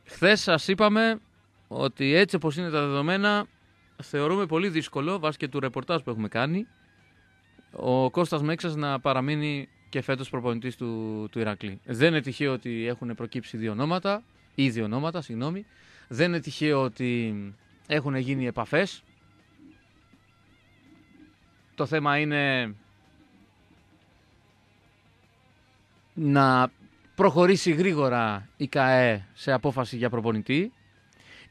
Χθες σας είπαμε ότι έτσι όπως είναι τα δεδομένα θεωρούμε πολύ δύσκολο βάσει και του ρεπορτάζ που έχουμε κάνει ο Κώστας Μέξας να παραμείνει και φέτος προπονητής του, του Ηρακλή. Δεν είναι τυχαίο ότι έχουν προκύψει δύο ονόματα, ή δύο ονόματα, συγγνώμη. Δεν είναι τυχαίο ότι έχουν γίνει επαφές. Το θέμα είναι να προχωρήσει γρήγορα η ΚΑΕ σε απόφαση για προπονητή.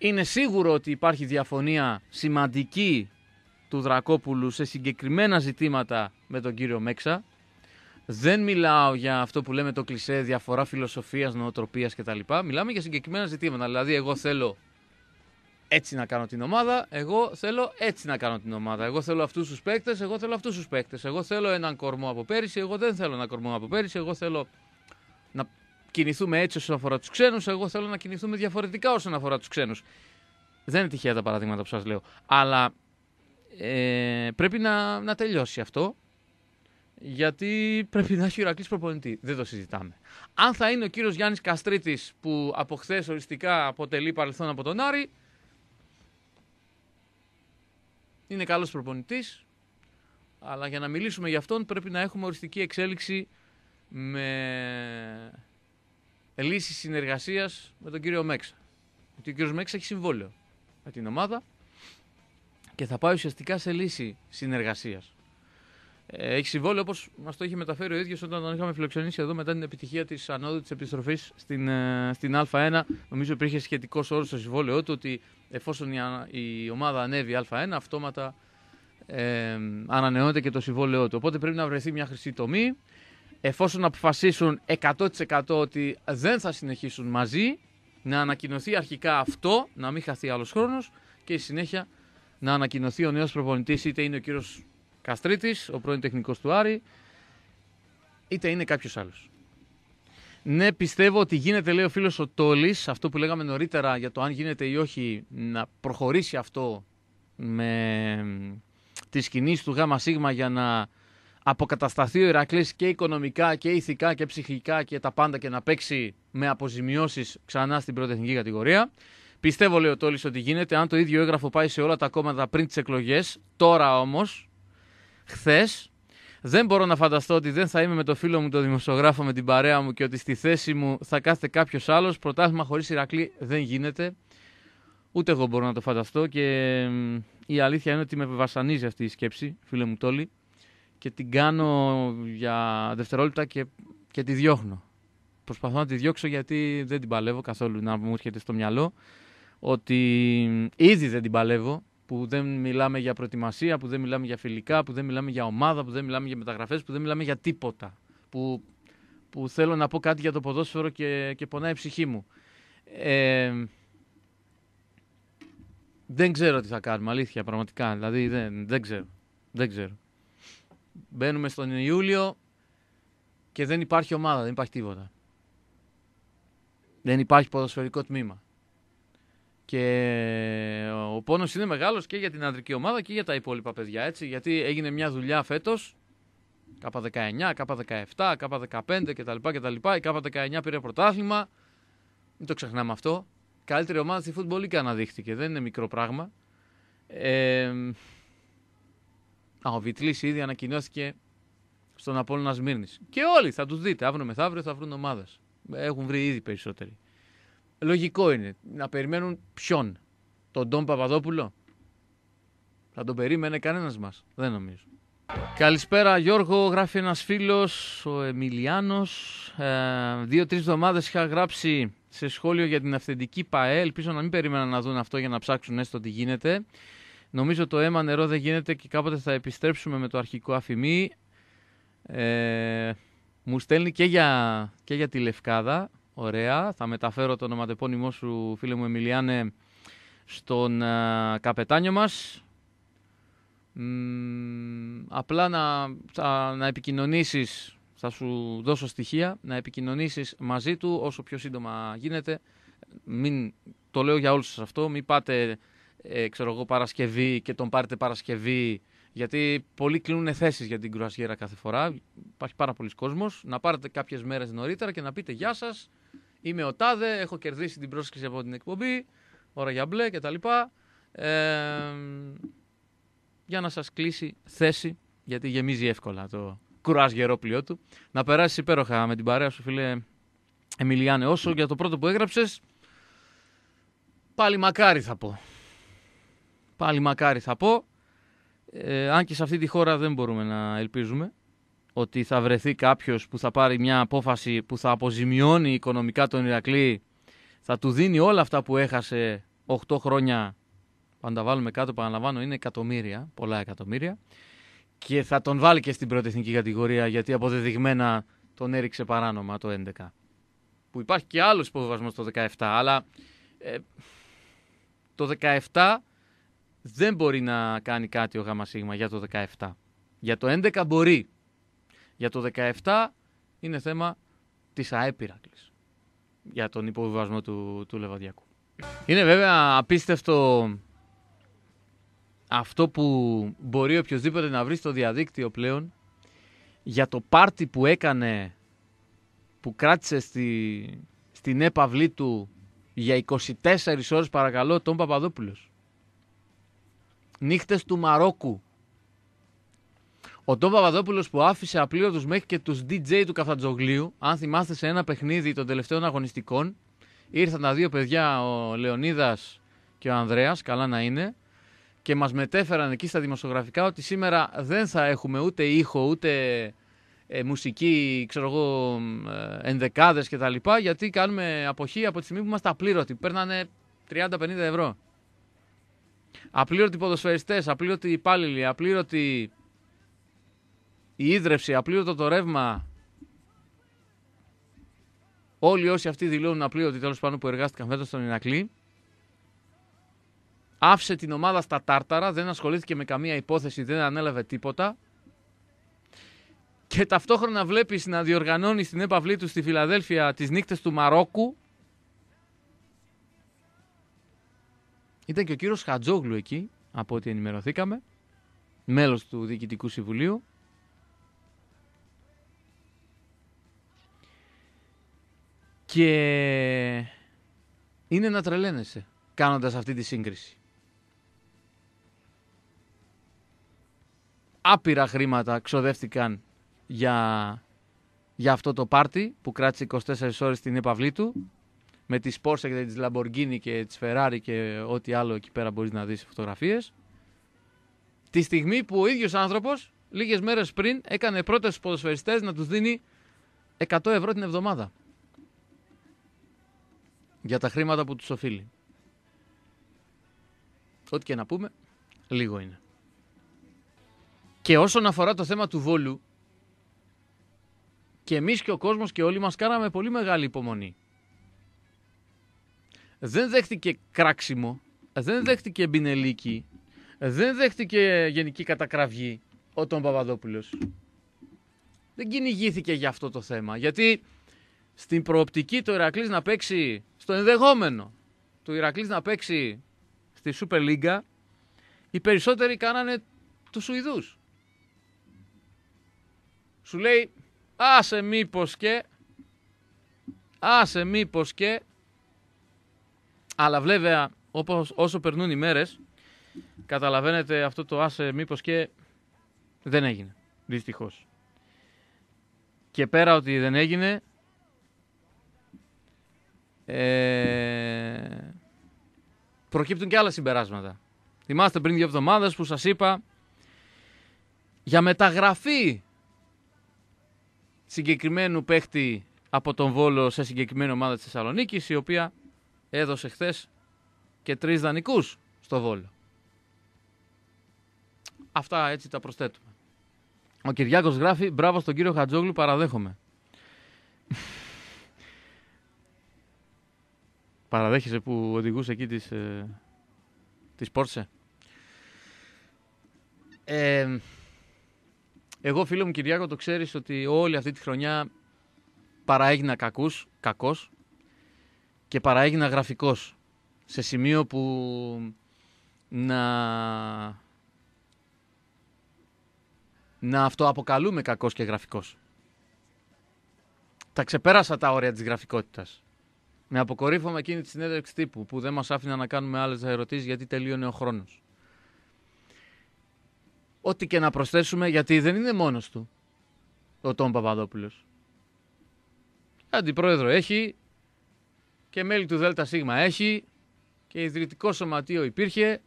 Είναι σίγουρο ότι υπάρχει διαφωνία σημαντική του Δρακόπουλου σε συγκεκριμένα ζητήματα με τον κύριο Μέξα. Δεν μιλάω για αυτό που λέμε το κλισέ διαφορά φιλοσοφίας, νοοτροπίας κτλ. Μιλάμε για συγκεκριμένα ζητήματα. Δηλαδή, εγώ θέλω έτσι να κάνω την ομάδα, εγώ θέλω έτσι να κάνω την ομάδα. Εγώ θέλω αυτούς τους παίκτες, εγώ θέλω αυτούς τους παίκτες. Εγώ θέλω έναν κορμό από πέρυσι, εγώ δεν θέλω έναν κορμό από πέρυσι, εγώ θέλω κινηθούμε έτσι όσον αφορά τους ξένους. Εγώ θέλω να κινηθούμε διαφορετικά όσον αφορά τους ξένους. Δεν είναι τυχαία τα παραδείγματα που σας λέω. Αλλά ε, πρέπει να, να τελειώσει αυτό. Γιατί πρέπει να έχει ο προπονητή. Δεν το συζητάμε. Αν θα είναι ο κύριος Γιάννης Καστρίτης που από χθες οριστικά αποτελεί παρελθόν από τον Άρη. Είναι καλός προπονητής. Αλλά για να μιλήσουμε για αυτόν πρέπει να έχουμε οριστική εξέλιξη με λύση συνεργασίας με τον κύριο Μέξα. Γιατί ο κύριος Μέξα έχει συμβόλαιο με την ομάδα και θα πάει ουσιαστικά σε λύση συνεργασίας. Ε, έχει συμβόλαιο όπως μας το είχε μεταφέρει ο ίδιος όταν τον είχαμε φιλοξενήσει εδώ μετά την επιτυχία της ανόδου της επιστροφής στην, ε, στην Α1. Νομίζω υπήρχε σχετικός όρος στο συμβόλαιό του ότι εφόσον η, η ομάδα ανέβει Α1, αυτόματα ε, ανανεώνεται και το συμβόλαιό του. Οπότε πρέπει να βρεθεί μια χρυσή τομή εφόσον αποφασίσουν 100% ότι δεν θα συνεχίσουν μαζί, να ανακοινωθεί αρχικά αυτό, να μην χαθεί άλλος χρόνος και η συνέχεια να ανακοινωθεί ο νέος προπονητής, είτε είναι ο κύριος Καστρίτης, ο πρώην τεχνικός του Άρη, είτε είναι κάποιος άλλος. Ναι, πιστεύω ότι γίνεται, λέει ο φίλος ο Τόλης, αυτό που λέγαμε νωρίτερα για το αν γίνεται ή όχι να προχωρήσει αυτό με τις κινήσεις του ΓΣ για να αποκατασταθεί ο Ηρακλής και οικονομικά και ηθικά και ψυχικά και τα πάντα και να παίξει με αποζημιώσεις ξανά στην πρωτεθνική κατηγορία. Πιστεύω, λέει ο Τόλης, ότι γίνεται. Αν το ίδιο έγγραφο πάει σε όλα τα κόμματα πριν τις εκλογές. τώρα όμως. Χθες, δεν μπορώ να φανταστώ ότι δεν θα είμαι με το φίλο μου, το δημοσιογράφο, με την παρέα μου και ότι στη θέση μου θα κάθεται κάποιος άλλος. Προτάσμα χωρίς Ηρακλή δεν γίνεται. Ούτε εγώ μπορώ να το φανταστώ και η αλήθεια είναι ότι με βασανίζει αυτή η σκέψη, φίλε μου Τόλι και την κάνω για δευτερόλεπτα και, και τη διώχνω. Προσπαθώ να τη διώξω γιατί δεν την παλεύω καθόλου να μου έρχεται στο μυαλό ότι ήδη δεν την παλεύω που δεν μιλάμε για προετοιμασία, που δεν μιλάμε για φιλικά, που δεν μιλάμε για ομάδα, που δεν μιλάμε για μεταγραφές, που δεν μιλάμε για τίποτα. Που, που θέλω να πω κάτι για το ποδόσφαιρο και, και πονάει η ψυχή μου. δεν ξέρω τι θα κάνουμε, αλήθεια, πραγματικά. Δηλαδή δεν, δεν ξέρω. Δεν ξέρω. Μπαίνουμε στον Ιούλιο και δεν υπάρχει ομάδα, δεν υπάρχει τίποτα. Δεν υπάρχει ποδοσφαιρικό τμήμα. Και ο πόνος είναι μεγάλος και για την ανδρική ομάδα και για τα υπόλοιπα παιδιά, έτσι. Γιατί έγινε μια δουλειά φέτος, K19, K17, K15 κτλ. κτλ. Η K19 πήρε πρωτάθλημα. Μην το ξεχνάμε αυτό. Καλύτερη ομάδα στη φουτμπολίκα αναδείχθηκε. Δεν είναι μικρό πράγμα. Ε, Α, ο ήδη ανακοινώθηκε στον απόλυνα Σμύρνης. Και όλοι θα τους δείτε, αύριο μεθαύριο θα βρουν ομάδες. Έχουν βρει ήδη περισσότεροι. Λογικό είναι να περιμένουν ποιον. Τον Τόμ Παπαδόπουλο. Θα τον περίμενε κανένας μας. Δεν νομίζω. Καλησπέρα Γιώργο, γράφει ένας φίλος, ο Εμιλιάνος. Ε, Δύο-τρει εβδομάδες είχα γράψει σε σχόλιο για την αυθεντική ΠΑΕ. Ελπίζω να μην περίμεναν να δουν αυτό για να ψάξουν έστω τι γίνεται. Νομίζω το αίμα νερό δεν γίνεται και κάποτε θα επιστρέψουμε με το αρχικό αφημί. Ε, μου στέλνει και για, και για τη Λευκάδα. Ωραία. Θα μεταφέρω το ονοματεπώνυμό σου, φίλε μου Εμιλιάνε, στον ε, καπετάνιο μας. Μ, απλά να, α, να επικοινωνήσεις, θα σου δώσω στοιχεία, να επικοινωνήσεις μαζί του όσο πιο σύντομα γίνεται. Μην, το λέω για όλους σας αυτό, μην πάτε ε, ξέρω εγώ, Παρασκευή και τον πάρετε Παρασκευή. Γιατί πολλοί κλείνουν θέσεις για την κρουαζιέρα κάθε φορά. Υπάρχει πάρα πολλοί κόσμος. Να πάρετε κάποιες μέρες νωρίτερα και να πείτε Γεια σας, είμαι ο Τάδε. Έχω κερδίσει την πρόσκληση από την εκπομπή. Ώρα για μπλε κτλ. Ε, για να σας κλείσει θέση, γιατί γεμίζει εύκολα το κρουαζιερό πλοίο του. Να περάσεις υπέροχα με την παρέα σου, φίλε Εμιλιάνε. Όσο για το πρώτο που έγραψες, πάλι μακάρι θα πω. Πάλι μακάρι θα πω. Ε, αν και σε αυτή τη χώρα δεν μπορούμε να ελπίζουμε ότι θα βρεθεί κάποιος που θα πάρει μια απόφαση που θα αποζημιώνει οικονομικά τον Ηρακλή, θα του δίνει όλα αυτά που έχασε 8 χρόνια, αν τα βάλουμε κάτω, παραλαμβάνω, είναι εκατομμύρια, πολλά εκατομμύρια, και θα τον βάλει και στην πρώτη εθνική κατηγορία, γιατί αποδεδειγμένα τον έριξε παράνομα το 11. Που υπάρχει και άλλος υποβασμός το 17, αλλά ε, το 17 δεν μπορεί να κάνει κάτι ο ΓΣ για το 17. Για το 11 μπορεί. Για το 17 είναι θέμα της ΑΕΠ για τον υποβιβασμό του, του Λεβαδιακού. Είναι βέβαια απίστευτο αυτό που μπορεί οποιοδήποτε να βρει στο διαδίκτυο πλέον για το πάρτι που έκανε που κράτησε στη, στην έπαυλή του για 24 ώρες παρακαλώ τον Παπαδόπουλος. Νύχτες του Μαρόκου. Ο Τόμ Παπαδόπουλος που άφησε απλήρωτους μέχρι και τους DJ του Καφτατζογλίου, αν θυμάστε σε ένα παιχνίδι των τελευταίων αγωνιστικών, ήρθαν τα δύο παιδιά, ο Λεωνίδας και ο Ανδρέας, καλά να είναι, και μας μετέφεραν εκεί στα δημοσιογραφικά ότι σήμερα δεν θα έχουμε ούτε ήχο, ούτε ε, μουσική, ξέρω εγώ, ε, ενδεκάδες κτλ. Γιατί κάνουμε αποχή από τη στιγμή που είμαστε απλήρωτοι. Παίρνανε 30-50 ευρώ. Απλήρωτοι ποδοσφαιριστές, απλήρωτοι υπάλληλοι, απλήρωτοι η ίδρυψη, απλήρωτο το ρεύμα. Όλοι όσοι αυτοί δηλώνουν απλήρωτοι τέλος πάνω που εργάστηκαν φέτος στον Ινακλή. Άφησε την ομάδα στα τάρταρα, δεν ασχολήθηκε με καμία υπόθεση, δεν ανέλαβε τίποτα. Και ταυτόχρονα βλέπεις να διοργανώνει στην έπαυλή του στη Φιλαδέλφια τις νύχτες του Μαρόκου Ήταν και ο κύριος Χατζόγλου εκεί, από ό,τι ενημερωθήκαμε, μέλος του Διοικητικού Συμβουλίου. Και είναι να τρελαίνεσαι κάνοντας αυτή τη σύγκριση. Άπειρα χρήματα ξοδεύτηκαν για, για αυτό το πάρτι που κράτησε 24 ώρες την επαυλή του με τις Porsche και τις Lamborghini και τις Ferrari και ό,τι άλλο εκεί πέρα μπορείς να δεις φωτογραφίες. Τη στιγμή που ο ίδιος άνθρωπος λίγες μέρες πριν έκανε πρώτες στους ποδοσφαιριστές να τους δίνει 100 ευρώ την εβδομάδα για τα χρήματα που τους οφείλει. Ό,τι και να πούμε, λίγο είναι. Και όσον αφορά το θέμα του Βόλου, και εμείς και ο κόσμος και όλοι μας κάναμε πολύ μεγάλη υπομονή δεν δέχτηκε κράξιμο, δεν δέχτηκε μπινελίκι, δεν δέχτηκε γενική κατακραυγή ο Τον Παπαδόπουλος. Δεν κυνηγήθηκε για αυτό το θέμα. Γιατί στην προοπτική του Ηρακλής να παίξει, στο ενδεχόμενο του Ηρακλής να παίξει στη Super League, οι περισσότεροι κάνανε τους Σουηδούς. Σου λέει, άσε μήπως και, άσε μήπως και, αλλά βέβαια, όπως, όσο περνούν οι μέρες, καταλαβαίνετε αυτό το άσε μήπως και δεν έγινε, δυστυχώς. Και πέρα ότι δεν έγινε, ε, προκύπτουν και άλλα συμπεράσματα. Θυμάστε πριν δύο εβδομάδες που σας είπα για μεταγραφή συγκεκριμένου παίχτη από τον Βόλο σε συγκεκριμένη ομάδα της Θεσσαλονίκης, η οποία έδωσε χθες και τρεις δανεικούς στο βόλο. Αυτά έτσι τα προσθέτουμε. Ο Κυριάκος γράφει: Μπράβο στον κύριο Χατζόγλου, παραδέχομαι. Παραδέχεσαι που οδηγούσε εκεί τις, ε, Πόρσε. Ε, εγώ φίλο μου Κυριάκο το ξέρεις ότι όλη αυτή τη χρονιά παραέγινα κακούς, κακός και παραέγινα γραφικός σε σημείο που να, να αυτοαποκαλούμε κακός και γραφικός. Τα ξεπέρασα τα όρια της γραφικότητας. Με αποκορύφωμα εκείνη τη συνέντευξη τύπου που δεν μας άφηνα να κάνουμε άλλες ερωτήσεις γιατί τελείωνε ο χρόνος. Ό,τι και να προσθέσουμε γιατί δεν είναι μόνος του ο Τόμ Παπαδόπουλος. Αντιπρόεδρο έχει, και μέλη του ΔΣ έχει και ιδρυτικό σωματείο υπήρχε.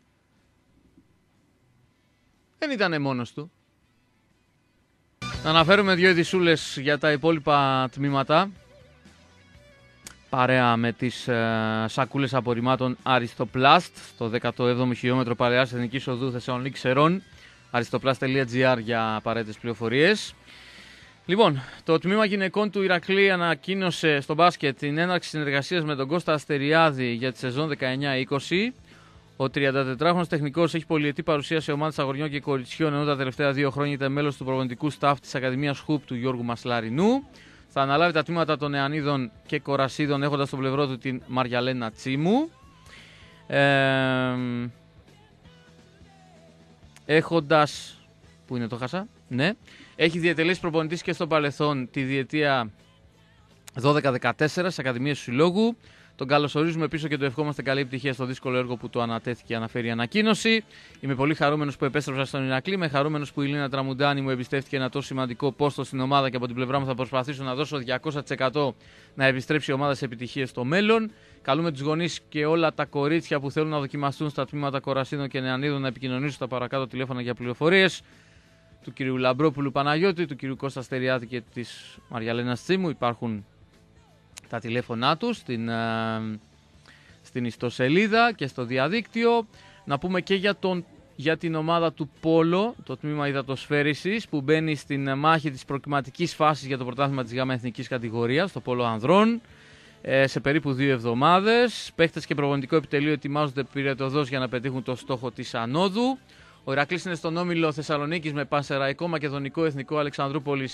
Δεν ήταν μόνος του. Να αναφέρουμε δύο ειδησούλες για τα υπόλοιπα τμήματα. Παρέα με τις ε, σακούλες απορριμμάτων Αριστοπλάστ στο 17ο χιλιόμετρο παρεάς Εθνικής Οδού Θεσσαλονίκη Ερών. Αριστοπλάστ.gr για απαραίτητες πληροφορίες. Λοιπόν, το τμήμα γυναικών του Ηρακλή ανακοίνωσε στο μπάσκετ την έναρξη συνεργασίας με τον Κώστα Αστεριάδη για τη σεζόν 19-20. Ο 34χρονο τεχνικός έχει πολυετή παρουσία σε ομάδες αγωνιών και κοριτσιών, ενώ τα τελευταία δύο χρόνια ήταν μέλος του προγραμματικού staff της Ακαδημίας Χουπ του Γιώργου Μασλαρινού. Θα αναλάβει τα τμήματα των Νεανίδων και Κορασίδων, έχοντας στο πλευρό του την Μαριαλένα Τσίμου. Ε, έχοντας... Πού είναι το χάσα, ναι. Έχει διατελέσει προπονητής και στο παρελθόν τη διετία 12-14 στι Ακαδημίε του Συλλόγου. Τον καλωσορίζουμε πίσω και του ευχόμαστε καλή επιτυχία στο δύσκολο έργο που του ανατέθηκε, αναφέρει η ανακοίνωση. Είμαι πολύ χαρούμενος που επέστρεψα στον Ηρακλή. Είμαι χαρούμενος που η Λίνα Τραμουντάνη μου εμπιστεύτηκε ένα τόσο σημαντικό πόστο στην ομάδα και από την πλευρά μου θα προσπαθήσω να δώσω 200% να επιστρέψει η ομάδα σε επιτυχίες στο μέλλον. Καλούμε τους γονείς και όλα τα κορίτσια που θέλουν να δοκιμαστούν στα τμήματα κορασίνων και νεανίδων να επικοινωνήσουν στα παρακάτω τηλέφωνα για πληροφορίες του κυρίου Λαμπρόπουλου Παναγιώτη, του κυρίου Κώστα Στεριάτη και της Μαριαλένας Τσίμου. Υπάρχουν τα τηλέφωνά τους στην, ε, στην ιστοσελίδα και στο διαδίκτυο. Να πούμε και για, τον, για την ομάδα του Πόλο, το τμήμα υδατοσφαίρησης, που μπαίνει στην μάχη της προκριματικής φάσης για το πρωτάθλημα της ΓΑΜΑ Εθνικής Κατηγορίας, το Πόλο Ανδρών ε, σε περίπου δύο εβδομάδες. Παίχτες και προπονητικό επιτελείο ετοιμάζονται πυρετοδός για να πετύχουν το στόχο της ανόδου. Ο Ηρακλής είναι στον όμιλο Θεσσαλονίκης με Πανσεραϊκό, Μακεδονικό, Εθνικό, Αλεξανδρούπολης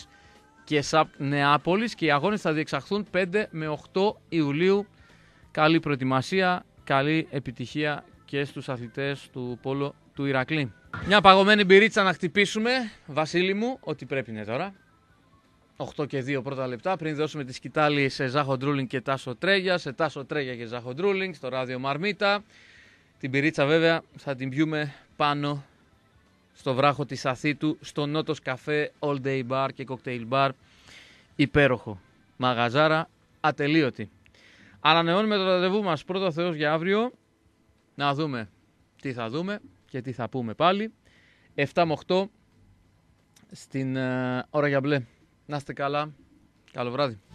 και ΣΑΠ Νεάπολης. Και οι αγώνες θα διεξαχθούν 5 με 8 Ιουλίου. Καλή προετοιμασία, καλή επιτυχία και στους αθλητές του πόλο του Ηρακλή. Μια παγωμένη μπυρίτσα να χτυπήσουμε, Βασίλη μου, ό,τι πρέπει είναι τώρα. 8 και 2 πρώτα λεπτά πριν δώσουμε τη σκητάλη σε Ζάχο Ντρούλινγκ και Τάσο Τρέγια, σε Τάσο Τρέγια και Ζάχο Ντρούλινγκ στο ράδιο Μαρμίτα. Την πυρίτσα βέβαια θα την πιούμε πάνω στο βράχο της Αθήτου, στο Νότος Καφέ, All Day Bar και Cocktail Bar. Υπέροχο. Μαγαζάρα ατελείωτη. Ανανεώνουμε το ραντεβού μας πρώτο Θεός για αύριο. Να δούμε τι θα δούμε και τι θα πούμε πάλι. 7 με 8 στην ε, ώρα για μπλε. Να είστε καλά. Καλό βράδυ.